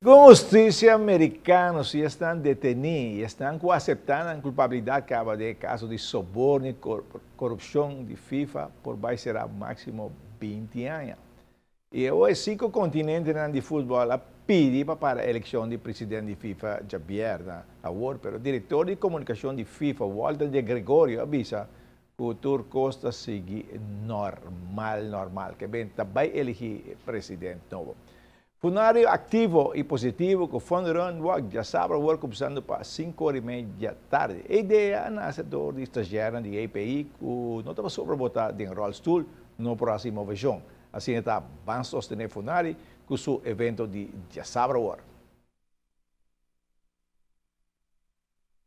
Justicia americanos si están detenidos, están aceptando la culpabilidad que acaba de caso de soborno y corrupción de FIFA por a ser máximo 20 años. Y hoy cinco continentes de la pidió para la elección de presidente de FIFA, Javier Award, pero el director de comunicación de FIFA, Walter de Gregorio, avisa que el Costa sigue normal, normal, que va a elegir presidente nuevo. Funário ativo e positivo que foram work, já sabe, o work começando para 5 horas e meia da tarde. A ideia é o de estagiário de EPI, que não estava sobrebotar em enroll tool no próximo verão. Assim está bem sostener funcionário com o evento de já sabe, work.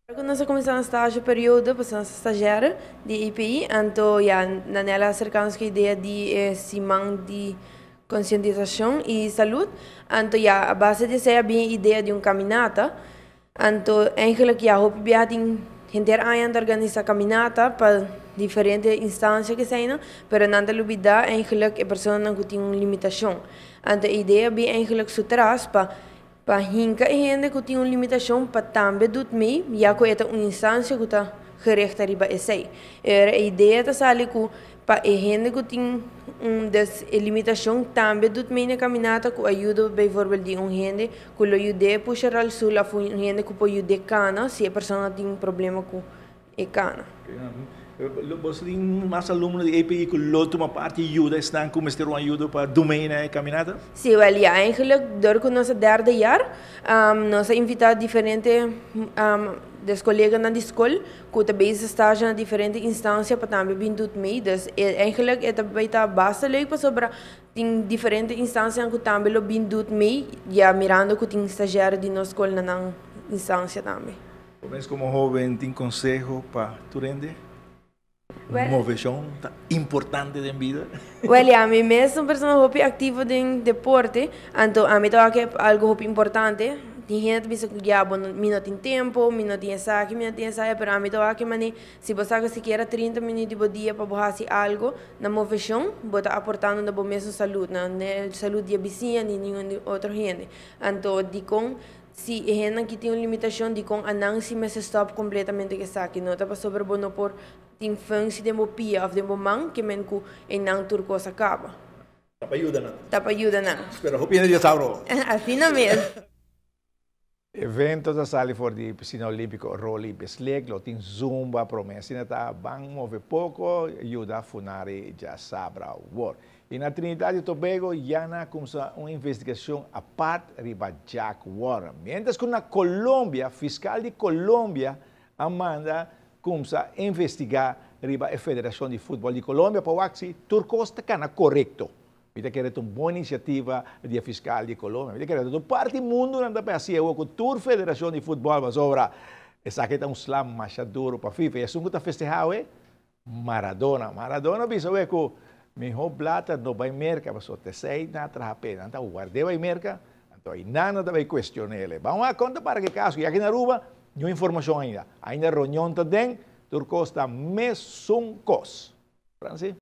Quando nós começamos a estágio período, passamos a estagiar de EPI, então, já, na nela acercamos a ideia de eh, simão de concientización y salud. anto ya, a base de esa bien idea de una caminata, anto Ángela que ya gente organizado organiza caminata para diferentes instancias que sean, pero en la vida que que personas que tienen una limitación. Entonces, la idea es, Ángela que su tras para para y gente que tiene una limitación pa también mi ya que es una instancia que está gerecht arriba ese. Era idea ta que para gente que Hendegutin una limitación también dut mina caminata con ayuda, bei vorbel di un hende que lo ayude puxar al sul a fun hende cu po ayude cana si a persona tem problema cu e cana. Você tem mais alunos de EPI que lutam uma parte de ajuda, estão com mestre uma ajuda para dominar a caminhada? Sim, well, yeah, eigenlijk, door com nossa derde jaar, um, nossa invitado diferentes um, des colegas na escola, que também está em diferentes instâncias para também bindut medidas. E Angela é também está bastante para sobre tem diferentes instâncias que também lo bindut me e mirando que tem estagiário de nossa escola na instância também. Mas como jovem tem conselho para tu render? Well, uma versão importante da vida. Well, a mim mesmo, uma pessoa ativa em deporte, então a mim toca algo importante. Tem gente que pensa que ya, tem tempo, mi tem essa, que mi tem essa, pero a mim toca que se você que sequer 30 minutos por dia para fazer algo, na movimentação, você está aportando na boa mesma saúde, na saúde da vizinha, nem nenhum outro gente. Então, de com se a gente que tem uma limitação de com anansi mas stop completamente que saque não tá sobre bono por infância de mopia of de mãe, que men ku não turco acaba para ajudar não para ajudar não espera hopinha de sabro assim mesmo Evento da sali for di piscina olimpico roli besleg, tem zumba, promesina ta bang move poco, ayuda funari já sabra war. E na Trinidade e Tobago, Yana começou uma investigação a parte riba Jack Warren. Mientras que na Colômbia, fiscal de Colômbia, Amanda, começou a investigar riba a Federação de Futebol de Colômbia, para o Axi, Turcosta, cana correto. Vida que era uma boa iniciativa de fiscal de Colômbia. Vida que era uma parte do mundo não dá para assim. Eu com toda Federação de Futebol, mas obra, essa aqui está um slam machaduro para a FIFA. E assunto está festejado, é Maradona. Maradona, visto é que mejor plata não vai merca, mas só te sei na trapena. Então, guardei vai merca, então aí nada vai questionar ele. Vamos lá, conta para que caso. E aqui na Aruba, não informação ainda. Ainda reunião também, Turcosta Mesuncos. Francisco?